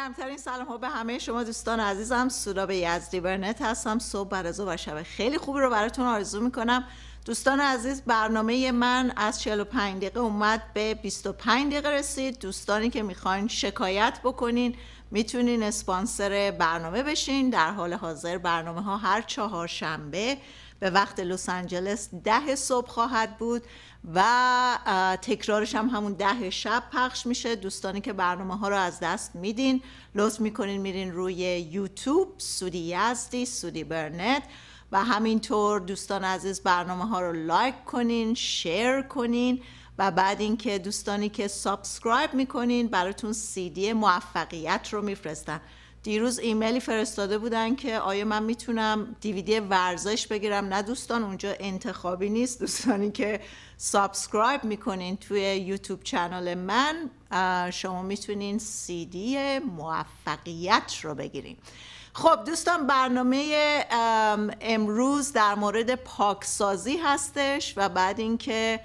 گرمترین سلام ها به همه شما دوستان عزیزم به یزدی برنت هستم صبح برزو و شب خیلی خوبی رو براتون آرزو میکنم دوستان عزیز برنامه من از 45 دقیقه اومد به 25 دقیقه رسید دوستانی که میخواین شکایت بکنین میتونین اسپانسر برنامه بشین در حال حاضر برنامه ها هر چهار شنبه به وقت لس آنجلس ده صبح خواهد بود و تکرارش هم همون ده شب پخش میشه دوستانی که برنامه ها رو از دست میدین لطف میکنین میرین روی یوتیوب سودی یزدی سودی برنت و همینطور دوستان عزیز برنامه ها رو لایک کنین شیر کنین و بعد اینکه دوستانی که سابسکرایب میکنین براتون سیدی موفقیت رو میفرستن دیروز ایمیلی فرستاده بودن که آیا من میتونم دیویدی ورزش بگیرم نه دوستان اونجا انتخابی نیست دوستانی که سابسکرایب میکنین توی یوتیوب چنل من شما میتونین دی موفقیت رو بگیرین خب دوستان برنامه امروز در مورد پاکسازی هستش و بعد اینکه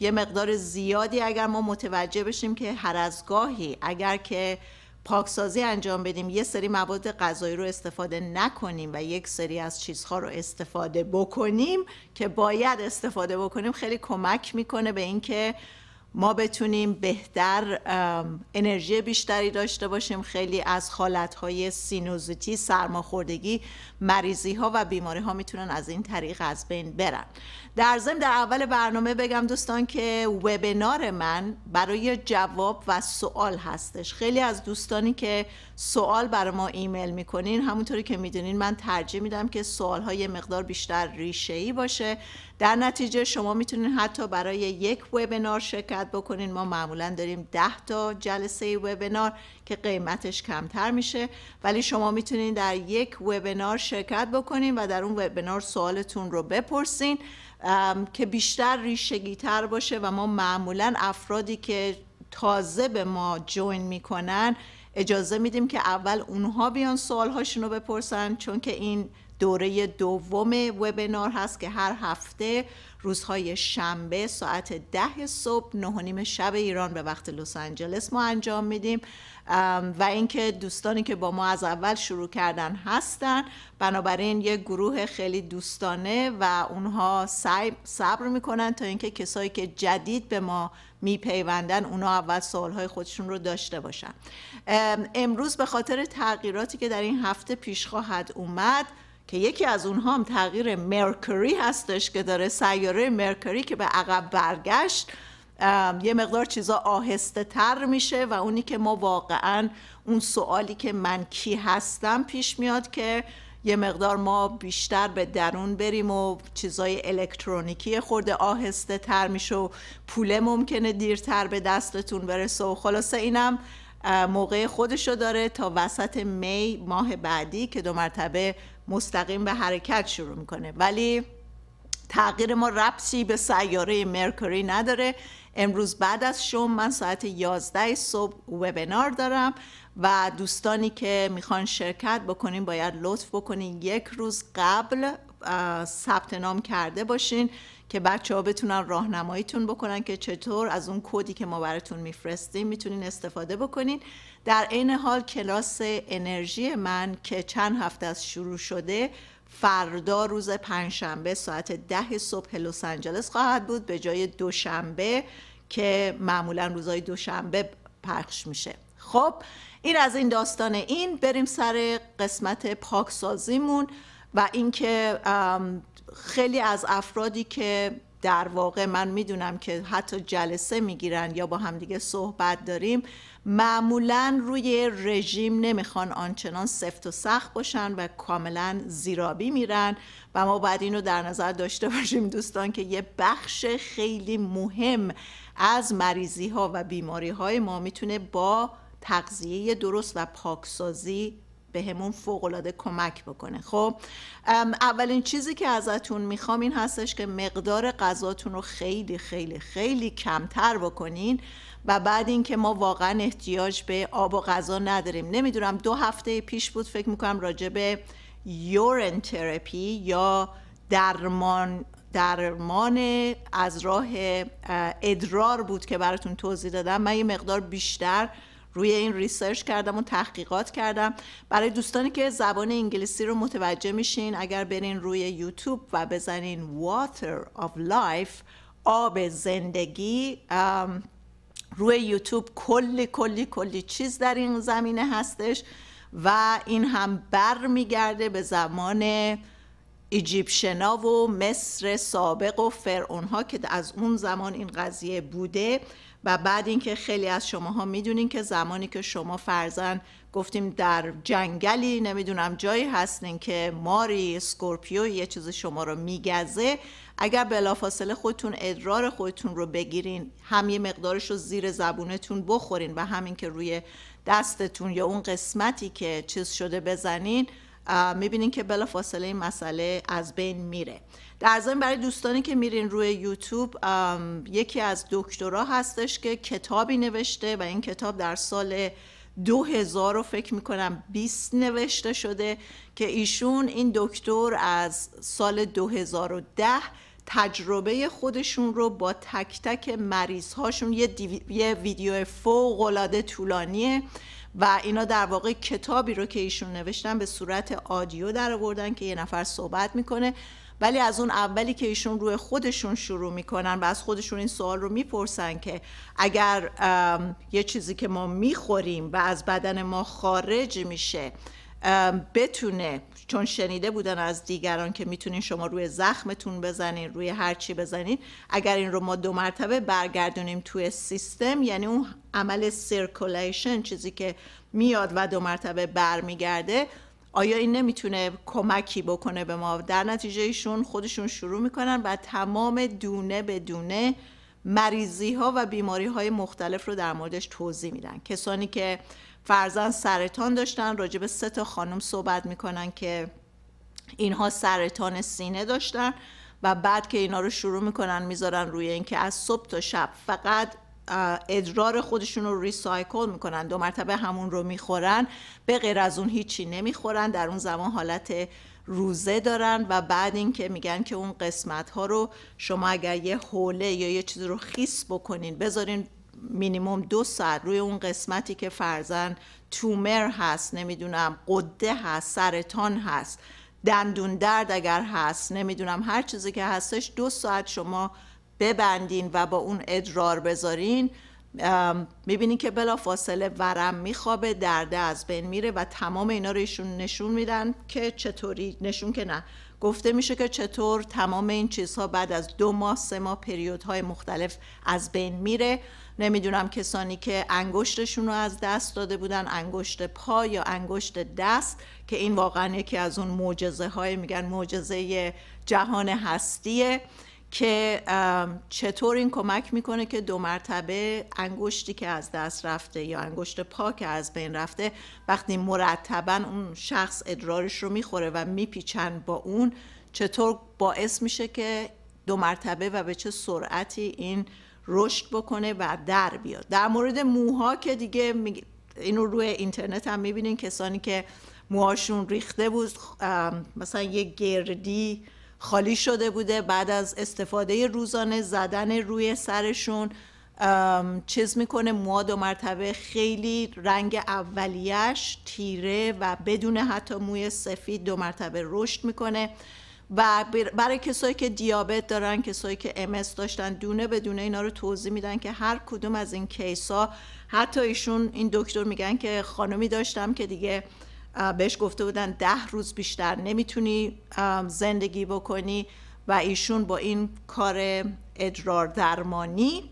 یه مقدار زیادی اگر ما متوجه بشیم که هر از گاهی اگر که پاکسازی انجام بدیم یه سری مواد غذایی رو استفاده نکنیم و یک سری از چیزها رو استفاده بکنیم که باید استفاده بکنیم خیلی کمک میکنه به اینکه ما بتونیم بهتر انرژی بیشتری داشته باشیم خیلی از حالتهای سینوزیتی سرماخوردگی مریضی ها و بیماری ها میتونن از این طریق از بین برن در ضمن در اول برنامه بگم دوستان که وبینار من برای جواب و سوال هستش خیلی از دوستانی که سوال برای ما ایمیل میکنین همونطوری که میدونین من ترجیح میدم که سوال های مقدار بیشتر ریشه ای باشه در نتیجه شما میتونید حتی برای یک وبینار شرکت بکنین ما معمولا داریم 10 تا جلسه وبینار که قیمتش کمتر میشه ولی شما میتونید در یک وبینار شرکت بکنید و در اون وبینار سوالتون رو بپرسین که بیشتر ریشگی تر باشه و ما معمولا افرادی که تازه به ما جوین میکنن اجازه میدیم که اول اونها بیان هاشون رو بپرسن چون که این دوره دوم وبینار هست که هر هفته روزهای شنبه ساعت ده صبح نه شب ایران به وقت لس آنجلس ما انجام میدیم و اینکه دوستانی که با ما از اول شروع کردن هستن بنابراین یه گروه خیلی دوستانه و اونها صبر میکنن تا اینکه کسایی که جدید به ما میپیوندن اونا اول سوالهای خودشون رو داشته باشن امروز به خاطر تغییراتی که در این هفته پیش خواهد اومد که یکی از اونها هم تغییر مرکوری هستش که داره سیاره مرکوری که به عقب برگشت یه مقدار چیزا آهسته تر میشه و اونی که ما واقعا اون سوالی که من کی هستم پیش میاد که یه مقدار ما بیشتر به درون بریم و چیزای الکترونیکی خورده آهسته تر میشه و پوله ممکنه دیرتر به دستتون برسه و خلاصه اینم موقع خودشو داره تا وسط می ماه بعدی که دو مرتبه مستقیم به حرکت شروع میکنه ولی تغییر ما ربطی به سیاره مرکوری نداره امروز بعد از شوم من ساعت 11 صبح وبینار دارم و دوستانی که میخوان شرکت بکنین باید لطف بکنین یک روز قبل ثبت نام کرده باشین که بچه ها بتونن راهنماییتون بکنن که چطور از اون کدی که ما براتون میفرستیم میتونین استفاده بکنین در عین حال کلاس انرژی من که چند هفته از شروع شده فردا روز پنجشنبه ساعت ده صبح لس آنجلس خواهد بود به جای دوشنبه که معمولا روزای دوشنبه پخش میشه خب این از این داستان این بریم سر قسمت پاکسازیمون و اینکه خیلی از افرادی که در واقع من میدونم که حتی جلسه میگیرن یا با همدیگه صحبت داریم معمولا روی رژیم نمیخوان آنچنان سفت و سخت باشن و کاملا زیرابی میرن و ما باید اینو در نظر داشته باشیم دوستان که یه بخش خیلی مهم از مریضی ها و بیماری های ما میتونه با تغذیه درست و پاکسازی بهمون همون العاده کمک بکنه خب اولین چیزی که ازتون میخوام این هستش که مقدار غذاتون رو خیلی خیلی خیلی کمتر بکنین و بعد اینکه ما واقعا احتیاج به آب و غذا نداریم نمیدونم دو هفته پیش بود فکر میکنم راجع به یورن ترپی یا درمان درمان از راه ادرار بود که براتون توضیح دادم من یه مقدار بیشتر روی این ریسرچ کردم و تحقیقات کردم برای دوستانی که زبان انگلیسی رو متوجه میشین اگر برین روی یوتیوب و بزنین Water of Life آب زندگی روی یوتیوب کلی کلی کلی چیز در این زمینه هستش و این هم بر میگرده به زمان ایجیپشنا و مصر سابق و فرعونها که از اون زمان این قضیه بوده و بعد اینکه خیلی از شماها میدونین که زمانی که شما فرزن گفتیم در جنگلی نمیدونم جایی هستین که ماری سکورپیو یه چیز شما رو میگزه اگر بلافاصله خودتون ادرار خودتون رو بگیرین هم یه مقدارش رو زیر زبونتون بخورین و همین که روی دستتون یا اون قسمتی که چیز شده بزنین میبینین که بلا فاصله این مسئله از بین میره در ضمن برای دوستانی که میرین روی یوتیوب یکی از دکترا هستش که کتابی نوشته و این کتاب در سال 2000 رو فکر میکنم 20 نوشته شده که ایشون این دکتر از سال 2010 تجربه خودشون رو با تک تک مریض هاشون یه, یه ویدیو فوق العاده طولانیه و اینا در واقع کتابی رو که ایشون نوشتن به صورت آدیو در آوردن که یه نفر صحبت میکنه ولی از اون اولی که ایشون روی خودشون شروع میکنن و از خودشون این سوال رو میپرسن که اگر یه چیزی که ما میخوریم و از بدن ما خارج میشه بتونه چون شنیده بودن از دیگران که میتونین شما روی زخمتون بزنین روی هر چی بزنین اگر این رو ما دو مرتبه برگردونیم توی سیستم یعنی اون عمل سیرکولیشن چیزی که میاد و دو مرتبه برمیگرده آیا این نمیتونه کمکی بکنه به ما در نتیجه ایشون خودشون شروع میکنن و تمام دونه به دونه مریضی ها و بیماری های مختلف رو در موردش توضیح میدن کسانی که فرزن سرطان داشتن راجب سه تا خانم صحبت میکنن که اینها سرطان سینه داشتن و بعد که اینا رو شروع میکنن میذارن روی اینکه از صبح تا شب فقط ادرار خودشون رو ریسایکل میکنن دو مرتبه همون رو میخورن به غیر از اون هیچی نمیخورن در اون زمان حالت روزه دارن و بعد اینکه میگن که اون قسمت ها رو شما اگر یه حوله یا یه چیز رو خیس بکنین بذارین مینیموم دو ساعت روی اون قسمتی که فرزن تومر هست نمیدونم قده هست سرطان هست دندون درد اگر هست نمیدونم هر چیزی که هستش دو ساعت شما ببندین و با اون ادرار بذارین میبینین که بلا فاصله ورم میخوابه درده از بین میره و تمام اینا رو ایشون نشون میدن که چطوری نشون که نه گفته میشه که چطور تمام این چیزها بعد از دو ماه سه ماه پریودهای مختلف از بین میره نمیدونم کسانی که انگشتشون رو از دست داده بودن انگشت پا یا انگشت دست که این واقعا یکی از اون معجزه های میگن معجزه جهان هستیه که چطور این کمک میکنه که دو مرتبه انگشتی که از دست رفته یا انگشت پا که از بین رفته وقتی مرتبا اون شخص ادرارش رو میخوره و میپیچن با اون چطور باعث میشه که دو مرتبه و به چه سرعتی این رشد بکنه و در بیاد در مورد موها که دیگه می... اینو روی اینترنت هم میبینین کسانی که موهاشون ریخته بود مثلا یه گردی خالی شده بوده بعد از استفاده روزانه زدن روی سرشون چیز میکنه مواد دو مرتبه خیلی رنگ اولیش تیره و بدون حتی موی سفید دو مرتبه رشد میکنه و برای کسایی که دیابت دارن کسایی که امس داشتن دونه به دونه اینا رو توضیح میدن که هر کدوم از این کیسا حتی ایشون این دکتر میگن که خانمی داشتم که دیگه بهش گفته بودن ده روز بیشتر نمیتونی زندگی بکنی و ایشون با این کار ادرار درمانی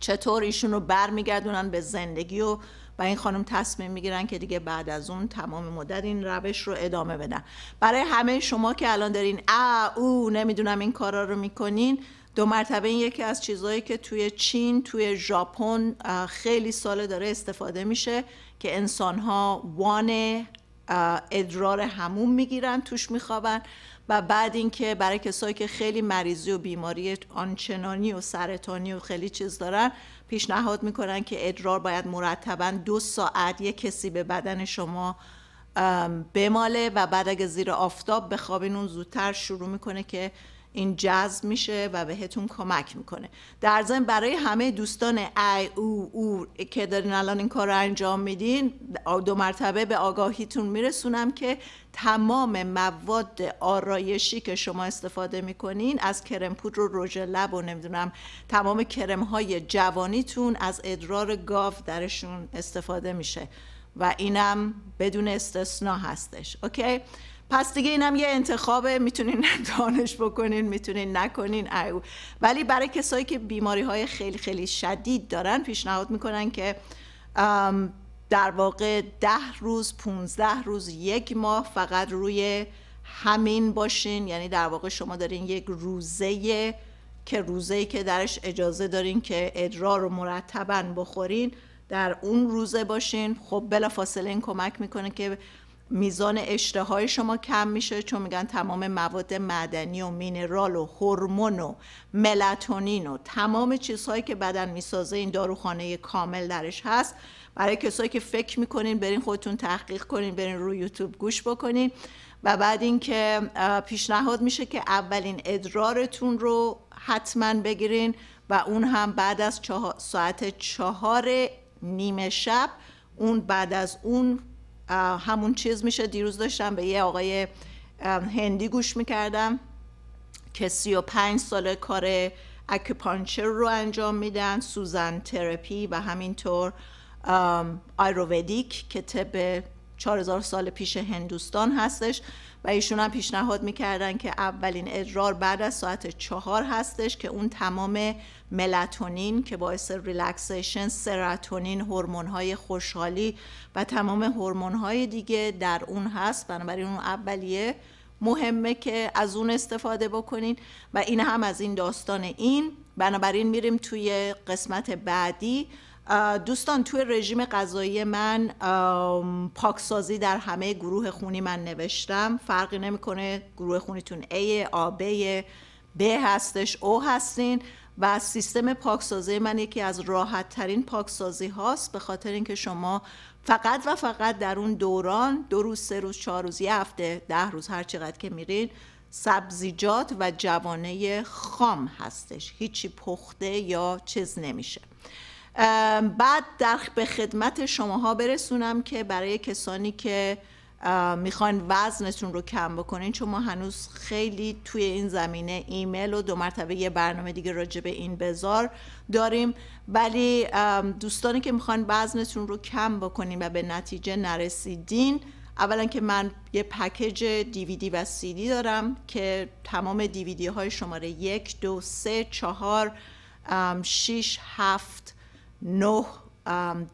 چطور ایشون رو برمیگردونن به زندگی و و این خانم تصمیم میگیرن که دیگه بعد از اون تمام مدت این روش رو ادامه بدن برای همه شما که الان دارین ا او نمیدونم این کارا رو میکنین دو مرتبه این یکی از چیزهایی که توی چین توی ژاپن خیلی ساله داره استفاده میشه که انسانها وان ادرار همون میگیرن توش میخوابن و بعد اینکه برای کسایی که خیلی مریضی و بیماری آنچنانی و سرطانی و خیلی چیز دارن پیشنهاد میکنن که ادرار باید مرتبا دو ساعت یک کسی به بدن شما بماله و بعد اگه زیر آفتاب بخوابین اون زودتر شروع میکنه که این جذب میشه و بهتون کمک میکنه در ضمن برای همه دوستان ای او او که دارین الان این کار رو انجام میدین دو مرتبه به آگاهیتون میرسونم که تمام مواد آرایشی که شما استفاده میکنین از کرم پودر و رژ لب و نمیدونم تمام کرم های جوانیتون از ادرار گاو درشون استفاده میشه و اینم بدون استثنا هستش اوکی پس دیگه اینم یه انتخابه میتونین دانش بکنین میتونین نکنین او ولی برای کسایی که بیماری های خیلی خیلی شدید دارن پیشنهاد میکنن که در واقع ده روز پونزده روز یک ماه فقط روی همین باشین یعنی در واقع شما دارین یک روزه که روزه که درش اجازه دارین که ادرار رو مرتبا بخورین در اون روزه باشین خب بلا فاصله این کمک میکنه که میزان اشتهای شما کم میشه چون میگن تمام مواد معدنی و مینرال و هورمون و ملاتونین و تمام چیزهایی که بدن میسازه این داروخانه کامل درش هست برای کسایی که فکر میکنین برین خودتون تحقیق کنین برین روی یوتیوب گوش بکنین و بعد اینکه پیشنهاد میشه که اولین ادرارتون رو حتما بگیرین و اون هم بعد از چه... ساعت چهار نیمه شب اون بعد از اون همون چیز میشه دیروز داشتم به یه آقای هندی گوش میکردم که پنج ساله کار اکوپانچر رو انجام میدن سوزن ترپی و همینطور آیروودیک که طب 4000 سال پیش هندوستان هستش و ایشون هم پیشنهاد میکردن که اولین ادرار بعد از ساعت چهار هستش که اون تمام ملاتونین که باعث ریلکسیشن سراتونین هرمون های خوشحالی و تمام هرمون های دیگه در اون هست بنابراین اون اولیه مهمه که از اون استفاده بکنین و این هم از این داستان این بنابراین میریم توی قسمت بعدی دوستان توی رژیم غذایی من پاکسازی در همه گروه خونی من نوشتم فرقی نمیکنه گروه خونیتون A آب B هستش O هستین و سیستم پاکسازی من یکی از راحت ترین پاکسازی هاست به خاطر اینکه شما فقط و فقط در اون دوران دو روز سه روز چهار روز یه هفته ده روز هر چقدر که میرین سبزیجات و جوانه خام هستش هیچی پخته یا چیز نمیشه بعد در به خدمت شماها برسونم که برای کسانی که میخواین وزنتون رو کم بکنین چون ما هنوز خیلی توی این زمینه ایمیل و دو مرتبه یه برنامه دیگه راجع به این بزار داریم ولی دوستانی که میخوان وزنتون رو کم بکنین و به نتیجه نرسیدین اولا که من یه پکیج دیویدی و سیدی دارم که تمام دیویدی های شماره یک دو سه چهار شیش هفت نه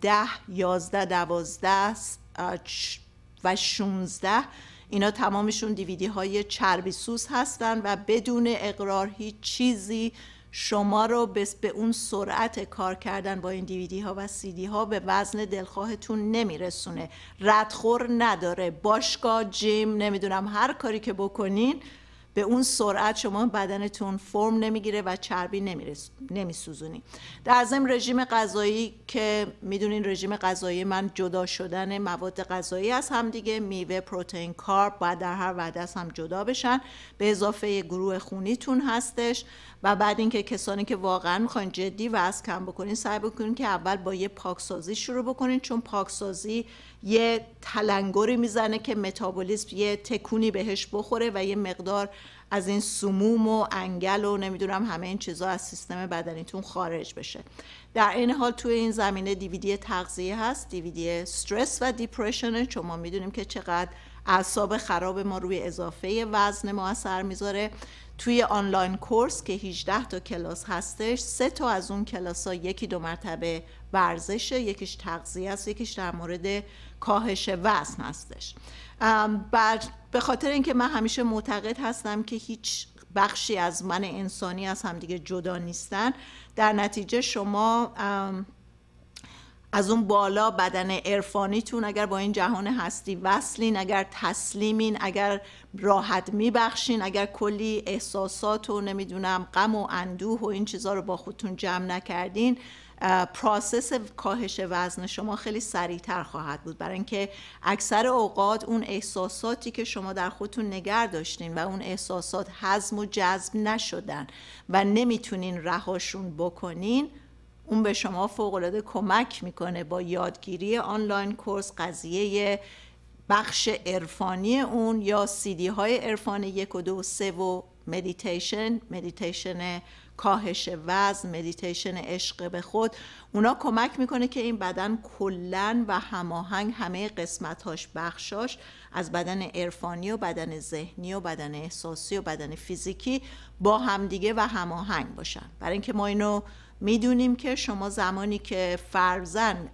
ده یازده دوازده و 16 اینا تمامشون دیویدی های چربی سوز هستن و بدون اقرار هیچ چیزی شما رو به اون سرعت کار کردن با این دیویدی ها و سیدی ها به وزن دلخواهتون نمیرسونه ردخور نداره باشگاه جیم نمیدونم هر کاری که بکنین به اون سرعت شما بدنتون فرم نمیگیره و چربی نمیسوزونی در ضمن رژیم غذایی که میدونین رژیم غذایی من جدا شدن مواد غذایی از همدیگه میوه پروتئین کارب بعد در هر وعده از هم جدا بشن به اضافه گروه خونیتون هستش و بعد اینکه کسانی که واقعا میخواین جدی از کم بکنین سعی بکنین که اول با یه پاکسازی شروع بکنین چون پاکسازی یه تلنگری میزنه که متابولیسم یه تکونی بهش بخوره و یه مقدار از این سموم و انگل و نمیدونم همه این چیزا از سیستم بدنیتون خارج بشه در این حال توی این زمینه دیویدی تغذیه هست دیویدی استرس و دیپرشنه چون ما میدونیم که چقدر اعصاب خراب ما روی اضافه وزن ما اثر میذاره توی آنلاین کورس که 18 تا کلاس هستش سه تا از اون کلاس ها یکی دو مرتبه ورزشه یکیش تغذیه است یکیش در مورد کاهش وزن هستش بر به خاطر اینکه من همیشه معتقد هستم که هیچ بخشی از من انسانی از همدیگه جدا نیستن در نتیجه شما از اون بالا بدن عرفانیتون اگر با این جهان هستی وصلین اگر تسلیمین اگر راحت میبخشین اگر کلی احساسات و نمیدونم غم و اندوه و این چیزها رو با خودتون جمع نکردین پروسس کاهش وزن شما خیلی سریعتر خواهد بود برای اینکه اکثر اوقات اون احساساتی که شما در خودتون نگر داشتین و اون احساسات هضم و جذب نشدن و نمیتونین رهاشون بکنین اون به شما فوقالعاده کمک میکنه با یادگیری آنلاین کورس قضیه بخش عرفانی اون یا سیدی های عرفان یک و دو و سه و مدیتیشن مدیتیشن کاهش وزن مدیتیشن عشق به خود اونا کمک میکنه که این بدن کلا و هماهنگ همه هاش بخشاش از بدن عرفانی و بدن ذهنی و بدن احساسی و بدن فیزیکی با همدیگه و هماهنگ باشن برای اینکه ما اینو میدونیم که شما زمانی که فرزن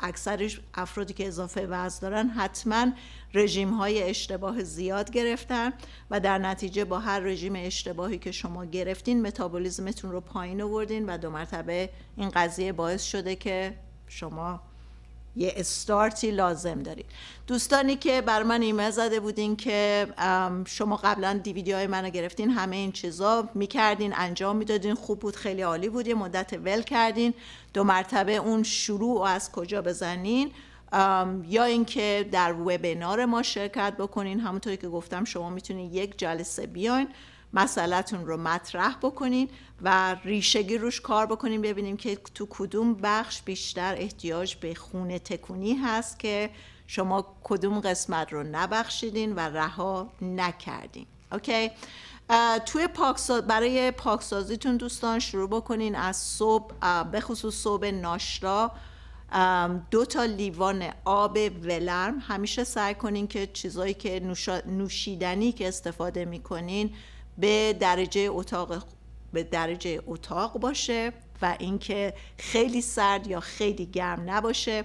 اکثر افرادی که اضافه وزن دارن حتما رژیم های اشتباه زیاد گرفتن و در نتیجه با هر رژیم اشتباهی که شما گرفتین متابولیزمتون رو پایین آوردین و دو مرتبه این قضیه باعث شده که شما یه استارتی لازم دارید دوستانی که بر من ایمیل زده بودین که شما قبلا دیویدی های منو گرفتین همه این چیزا میکردین انجام میدادین خوب بود خیلی عالی بود یه مدت ول کردین دو مرتبه اون شروع و از کجا بزنین یا اینکه در وبینار ما شرکت بکنین همونطوری که گفتم شما میتونین یک جلسه بیاین مسئلهتون رو مطرح بکنین و ریشگی روش کار بکنین ببینیم که تو کدوم بخش بیشتر احتیاج به خونه تکونی هست که شما کدوم قسمت رو نبخشیدین و رها نکردین اوکی توی پاکساز برای پاکسازیتون دوستان شروع بکنین از صبح به خصوص صبح ناشرا دو تا لیوان آب ولرم همیشه سعی کنین که چیزایی که نوشیدنی که استفاده میکنین به درجه اتاق به درجه اتاق باشه و اینکه خیلی سرد یا خیلی گرم نباشه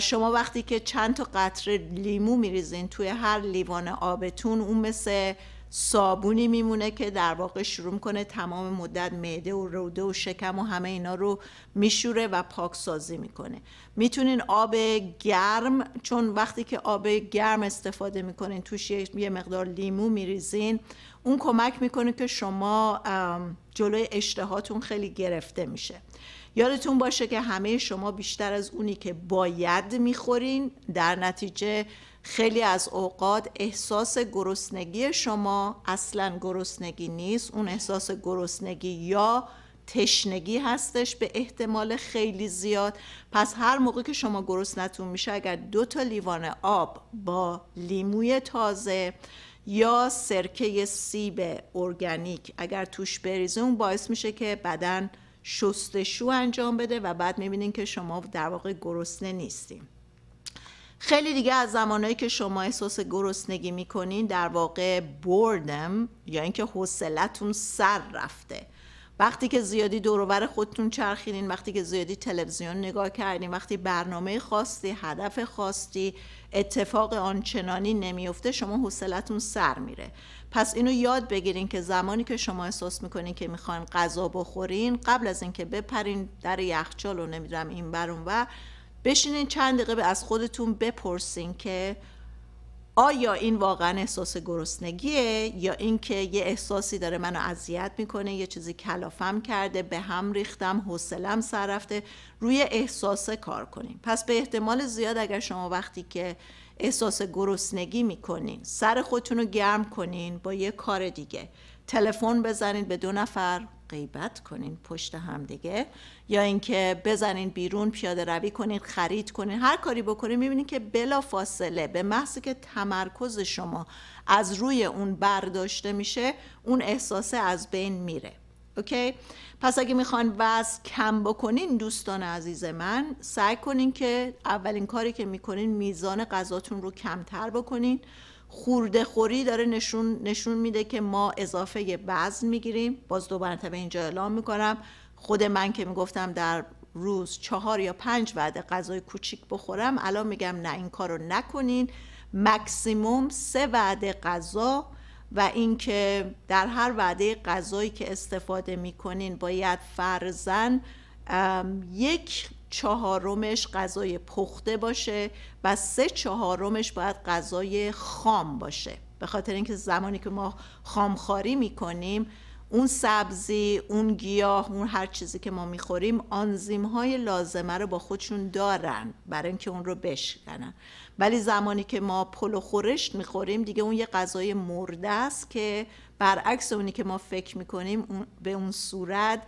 شما وقتی که چند تا قطره لیمو میریزین توی هر لیوان آبتون اون مثل صابونی میمونه که در واقع شروع کنه تمام مدت معده و روده و شکم و همه اینا رو میشوره و پاکسازی میکنه میتونین آب گرم چون وقتی که آب گرم استفاده میکنین توش یه مقدار لیمو میریزین اون کمک میکنه که شما جلوی اشتهاتون خیلی گرفته میشه یادتون باشه که همه شما بیشتر از اونی که باید میخورین در نتیجه خیلی از اوقات احساس گرسنگی شما اصلا گرسنگی نیست اون احساس گرسنگی یا تشنگی هستش به احتمال خیلی زیاد پس هر موقع که شما گرسنتون میشه اگر دو تا لیوان آب با لیموی تازه یا سرکه سیب ارگانیک اگر توش بریزه اون باعث میشه که بدن شستشو انجام بده و بعد میبینین که شما در واقع گرسنه نیستیم خیلی دیگه از زمانهایی که شما احساس گرسنگی میکنین در واقع بوردم یا اینکه حوصلتون سر رفته وقتی که زیادی دوروبر خودتون چرخیدین وقتی که زیادی تلویزیون نگاه کردین وقتی برنامه خواستی هدف خواستی اتفاق آنچنانی نمیفته شما حوصلتون سر میره پس اینو یاد بگیرین که زمانی که شما احساس میکنین که میخواین غذا بخورین قبل از اینکه بپرین در یخچال و نمیدونم این برون و بشینین چند دقیقه از خودتون بپرسین که آیا این واقعا احساس گرسنگیه یا اینکه یه احساسی داره منو اذیت میکنه یه چیزی کلافم کرده به هم ریختم حوصلم سر رفته روی احساس کار کنیم پس به احتمال زیاد اگر شما وقتی که احساس گرسنگی میکنین سر خودتون رو گرم کنین با یه کار دیگه تلفن بزنید به دو نفر غیبت کنین پشت هم دیگه یا اینکه بزنین بیرون پیاده روی کنین خرید کنین هر کاری بکنین میبینین که بلا فاصله به محض که تمرکز شما از روی اون برداشته میشه اون احساسه از بین میره اوکی پس اگه میخوان وز کم بکنین دوستان عزیز من سعی کنین که اولین کاری که میکنین میزان غذاتون رو کمتر بکنین خورده خوری داره نشون, نشون میده که ما اضافه وزن میگیریم باز دو مرتبه اینجا اعلام میکنم خود من که میگفتم در روز چهار یا پنج وعده غذای کوچیک بخورم الان میگم نه این کارو نکنین مکسیموم سه وعده غذا و اینکه در هر وعده غذایی که استفاده میکنین باید فرزن یک چهارمش غذای پخته باشه و سه چهارمش باید غذای خام باشه به خاطر اینکه زمانی که ما خامخاری میکنیم اون سبزی، اون گیاه، اون هر چیزی که ما میخوریم آنزیم های لازمه رو با خودشون دارن برای اینکه اون رو بشکنن ولی زمانی که ما پل و خورشت میخوریم دیگه اون یه غذای مرده است که برعکس اونی که ما فکر میکنیم به اون صورت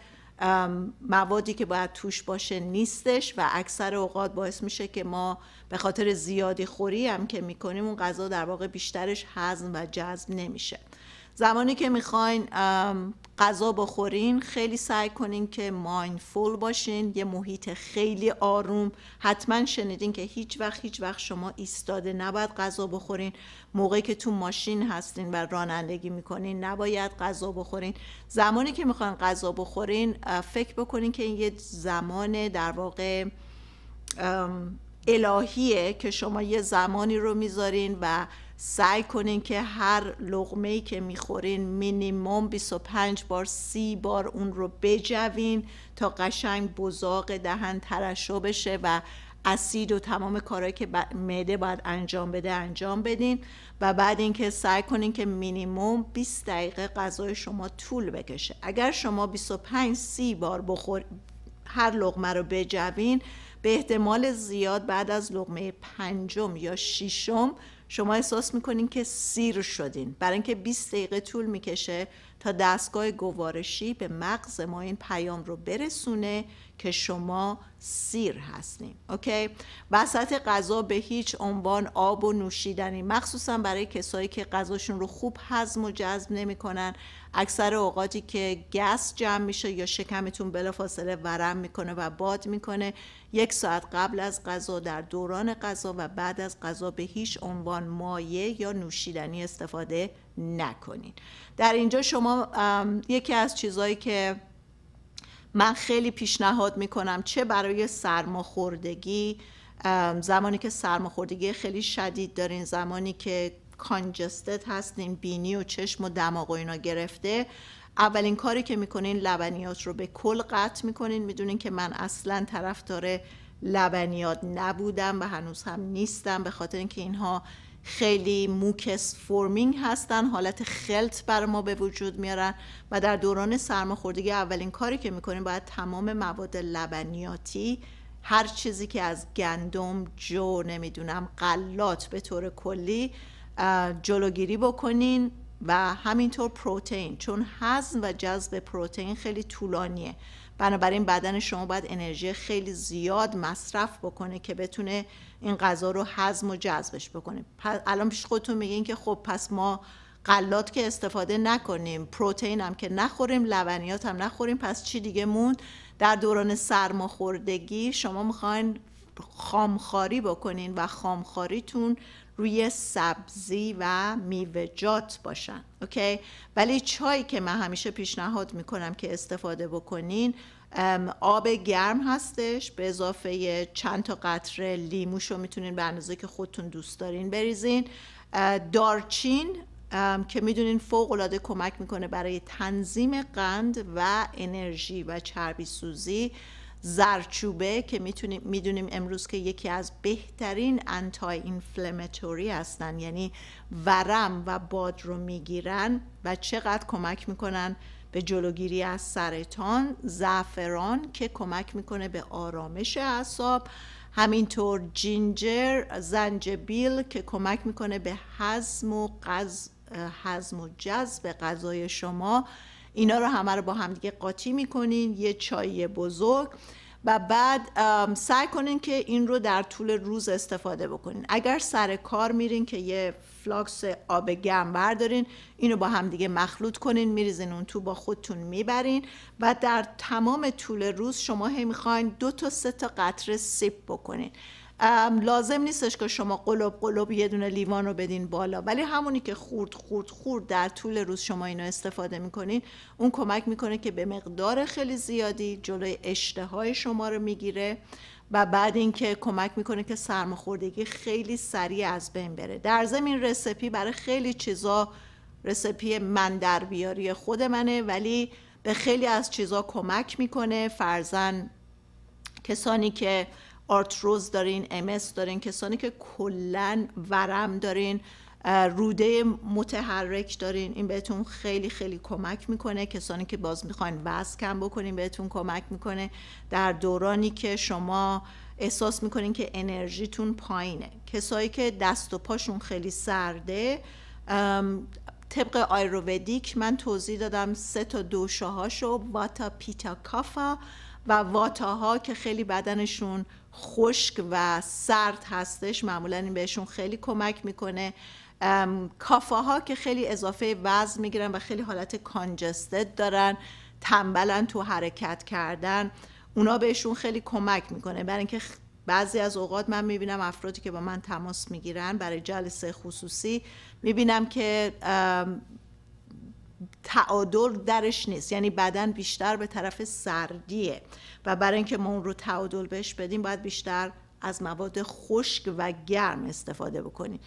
موادی که باید توش باشه نیستش و اکثر اوقات باعث میشه که ما به خاطر زیادی خوری هم که میکنیم اون غذا در واقع بیشترش هضم و جذب نمیشه زمانی که میخواین غذا بخورین خیلی سعی کنین که مایندفول باشین یه محیط خیلی آروم حتما شنیدین که هیچ وقت هیچ وقت شما ایستاده نباید غذا بخورین موقعی که تو ماشین هستین و رانندگی میکنین نباید غذا بخورین زمانی که میخواین غذا بخورین فکر بکنین که این یه زمان در واقع الهیه که شما یه زمانی رو میذارین و سعی کنین که هر لغمه که میخورین مینیموم 25 بار 30 بار اون رو بجوین تا قشنگ بزاق دهن ترشو بشه و اسید و تمام کارهایی که با... معده باید انجام بده انجام بدین و بعد اینکه سعی کنین که مینیموم 20 دقیقه غذای شما طول بکشه اگر شما 25 30 بار بخور هر لغمه رو بجوین به احتمال زیاد بعد از لغمه پنجم یا ششم شما احساس میکنین که سیر شدین برای اینکه 20 دقیقه طول میکشه تا دستگاه گوارشی به مغز ما این پیام رو برسونه که شما سیر هستیم اوکی وسط غذا به هیچ عنوان آب و نوشیدنی مخصوصا برای کسایی که غذاشون رو خوب هضم و جذب نمیکنن اکثر اوقاتی که گس جمع میشه یا شکمتون بلافاصله ورم میکنه و باد میکنه یک ساعت قبل از غذا در دوران غذا و بعد از غذا به هیچ عنوان مایع یا نوشیدنی استفاده نکنین در اینجا شما یکی از چیزهایی که من خیلی پیشنهاد میکنم چه برای سرماخوردگی زمانی که سرماخوردگی خیلی شدید دارین زمانی که کانجستد هستین بینی و چشم و دماغ و اینا گرفته اولین کاری که میکنین لبنیات رو به کل قطع میکنین میدونین که من اصلا طرف لبنیات نبودم و هنوز هم نیستم به خاطر اینکه اینها خیلی موکس فورمینگ هستن حالت خلط بر ما به وجود میارن و در دوران سرماخوردگی اولین کاری که میکنیم باید تمام مواد لبنیاتی هر چیزی که از گندم جو نمیدونم قلات به طور کلی جلوگیری بکنین و همینطور پروتئین چون هضم و جذب پروتئین خیلی طولانیه بنابراین بدن شما باید انرژی خیلی زیاد مصرف بکنه که بتونه این غذا رو هضم و جذبش بکنه پس الان پیش خودتون میگین که خب پس ما قلات که استفاده نکنیم پروتئین هم که نخوریم لبنیات هم نخوریم پس چی دیگه مون در دوران سرماخوردگی شما میخواین خامخاری بکنین و خامخاریتون روی سبزی و میوه‌جات باشن اوکی ولی چای که من همیشه پیشنهاد میکنم که استفاده بکنین آب گرم هستش به اضافه چند تا قطره لیموشو میتونین به اندازه که خودتون دوست دارین بریزین دارچین که میدونین فوق العاده کمک میکنه برای تنظیم قند و انرژی و چربی سوزی زرچوبه که میتونیم میدونیم امروز که یکی از بهترین انتای اینفلمتوری هستن یعنی ورم و باد رو میگیرن و چقدر کمک میکنن به جلوگیری از سرطان زعفران که کمک میکنه به آرامش اعصاب همینطور جینجر زنجبیل که کمک میکنه به هضم و, قز... هضم و جذب غذای شما اینا رو همه رو با همدیگه قاطی میکنین یه چای بزرگ و بعد سعی کنین که این رو در طول روز استفاده بکنین اگر سر کار میرین که یه فلاکس آب گرم بردارین اینو با همدیگه مخلوط کنین میریزین اون تو با خودتون میبرین و در تمام طول روز شما هی میخواین دو تا سه تا قطره سیب بکنین لازم نیستش که شما قلب قلب یه دونه لیوان رو بدین بالا ولی همونی که خورد خورد خورد در طول روز شما اینو استفاده میکنین اون کمک میکنه که به مقدار خیلی زیادی جلوی اشتهای شما رو میگیره و بعد اینکه کمک میکنه که سرماخوردگی خیلی سریع از بین بره در زمین رسپی برای خیلی چیزا رسپی من در بیاری خود منه ولی به خیلی از چیزا کمک میکنه فرزن کسانی که آرتروز دارین ام دارین کسانی که کلا ورم دارین روده متحرک دارین این بهتون خیلی خیلی کمک میکنه کسانی که باز میخواین وزن کم بکنین بهتون کمک میکنه در دورانی که شما احساس میکنین که انرژیتون پایینه کسایی که دست و پاشون خیلی سرده طبق آیروودیک من توضیح دادم سه تا هاشو واتا پیتا کافا و واتاها که خیلی بدنشون خشک و سرد هستش معمولا این بهشون خیلی کمک میکنه کافه ها که خیلی اضافه وزن میگیرن و خیلی حالت کانجستد دارن تنبلن تو حرکت کردن اونا بهشون خیلی کمک میکنه برای اینکه بعضی از اوقات من میبینم افرادی که با من تماس میگیرن برای جلسه خصوصی میبینم که تعادل درش نیست یعنی بدن بیشتر به طرف سردیه و برای اینکه ما اون رو تعادل بهش بدیم باید بیشتر از مواد خشک و گرم استفاده بکنید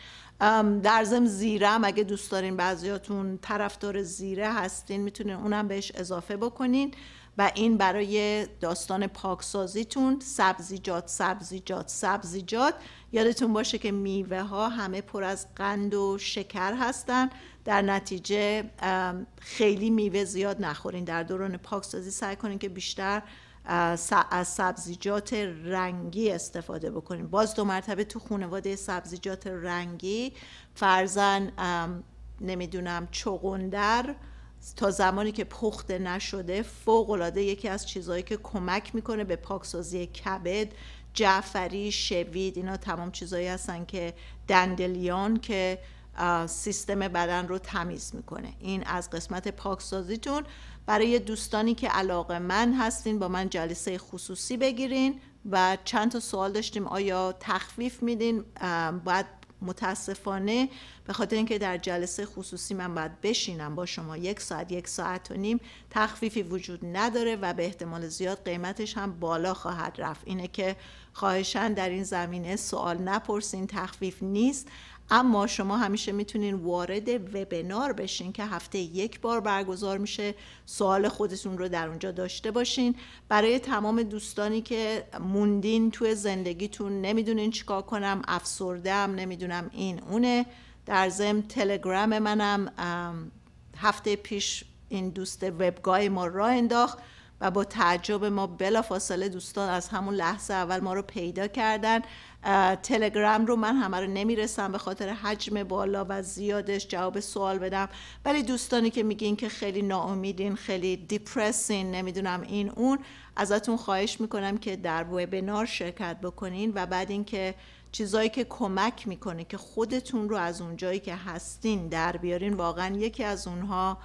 در زم زیره هم اگه دوست دارین بعضیاتون طرفدار زیره هستین میتونین اونم بهش اضافه بکنین و این برای داستان پاکسازیتون سبزیجات سبزیجات سبزیجات یادتون باشه که میوه ها همه پر از قند و شکر هستن در نتیجه خیلی میوه زیاد نخورین در دوران پاکسازی سعی کنین که بیشتر از سبزیجات رنگی استفاده بکنین باز دو مرتبه تو خانواده سبزیجات رنگی فرزن نمیدونم چغندر تا زمانی که پخته نشده فوق العاده یکی از چیزهایی که کمک میکنه به پاکسازی کبد جعفری شوید اینا تمام چیزهایی هستن که دندلیان که سیستم بدن رو تمیز میکنه این از قسمت پاکسازیتون برای دوستانی که علاقه من هستین با من جلسه خصوصی بگیرین و چند تا سوال داشتیم آیا تخفیف میدین باید متاسفانه به خاطر اینکه در جلسه خصوصی من باید بشینم با شما یک ساعت یک ساعت و نیم تخفیفی وجود نداره و به احتمال زیاد قیمتش هم بالا خواهد رفت اینه که خواهشان در این زمینه سوال نپرسین تخفیف نیست اما شما همیشه میتونین وارد وبینار بشین که هفته یک بار برگزار میشه سوال خودتون رو در اونجا داشته باشین برای تمام دوستانی که موندین توی زندگیتون نمیدونین چیکار کنم هم نمیدونم این اونه در زم تلگرام منم هفته پیش این دوست وبگاه ما را انداخت و با تعجب ما فاصله دوستان از همون لحظه اول ما رو پیدا کردن تلگرام رو من همه رو نمیرسم به خاطر حجم بالا و زیادش جواب سوال بدم ولی دوستانی که میگین که خیلی ناامیدین خیلی دیپرسین نمیدونم این اون ازتون خواهش میکنم که در وبینار شرکت بکنین و بعد اینکه چیزایی که کمک میکنه که خودتون رو از اون جایی که هستین در بیارین واقعا یکی از اونها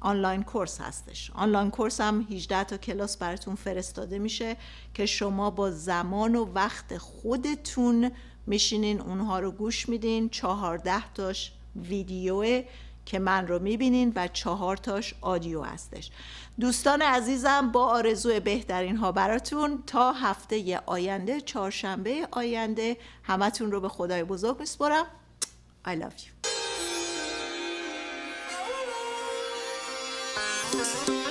آنلاین کورس هستش آنلاین کورس هم 18 تا کلاس براتون فرستاده میشه که شما با زمان و وقت خودتون میشینین اونها رو گوش میدین 14 تاش ویدیوه که من رو میبینین و چهار تاش آدیو هستش دوستان عزیزم با آرزو بهترین ها براتون تا هفته آینده چهارشنبه آینده همتون رو به خدای بزرگ میسپرم I love you Thank you.